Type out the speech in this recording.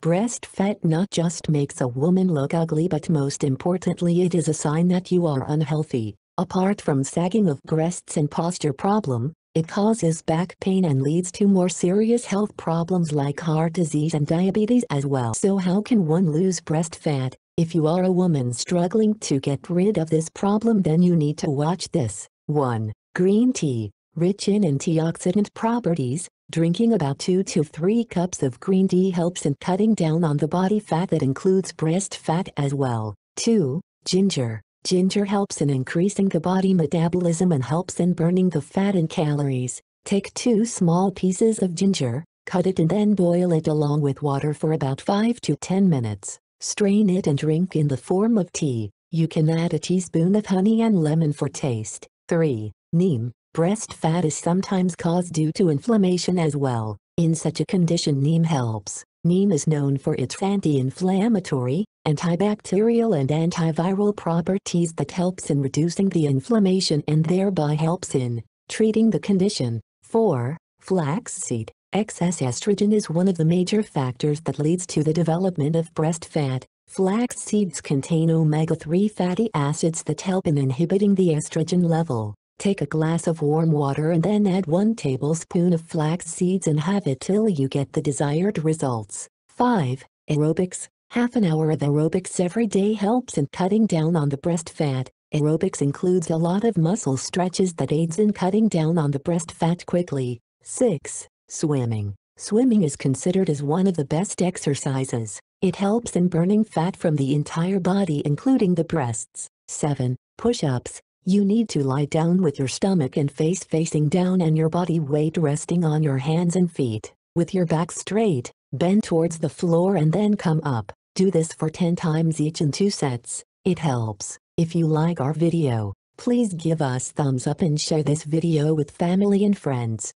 Breast fat not just makes a woman look ugly but most importantly it is a sign that you are unhealthy. Apart from sagging of breasts and posture problem, it causes back pain and leads to more serious health problems like heart disease and diabetes as well. So how can one lose breast fat? If you are a woman struggling to get rid of this problem then you need to watch this. 1. Green tea. Rich in antioxidant properties, Drinking about 2 to 3 cups of green tea helps in cutting down on the body fat that includes breast fat as well. 2. Ginger. Ginger helps in increasing the body metabolism and helps in burning the fat and calories. Take two small pieces of ginger, cut it and then boil it along with water for about 5 to 10 minutes. Strain it and drink in the form of tea. You can add a teaspoon of honey and lemon for taste. 3. Neem. Breast fat is sometimes caused due to inflammation as well. In such a condition neem helps. Neem is known for its anti-inflammatory, antibacterial and antiviral properties that helps in reducing the inflammation and thereby helps in treating the condition. 4. Flaxseed. Excess estrogen is one of the major factors that leads to the development of breast fat. Flax seeds contain omega-3 fatty acids that help in inhibiting the estrogen level. Take a glass of warm water and then add 1 tablespoon of flax seeds and have it till you get the desired results. 5. Aerobics Half an hour of aerobics every day helps in cutting down on the breast fat. Aerobics includes a lot of muscle stretches that aids in cutting down on the breast fat quickly. 6. Swimming Swimming is considered as one of the best exercises. It helps in burning fat from the entire body including the breasts. 7. Push-ups you need to lie down with your stomach and face facing down and your body weight resting on your hands and feet, with your back straight, bend towards the floor and then come up. Do this for 10 times each in two sets, it helps. If you like our video, please give us thumbs up and share this video with family and friends.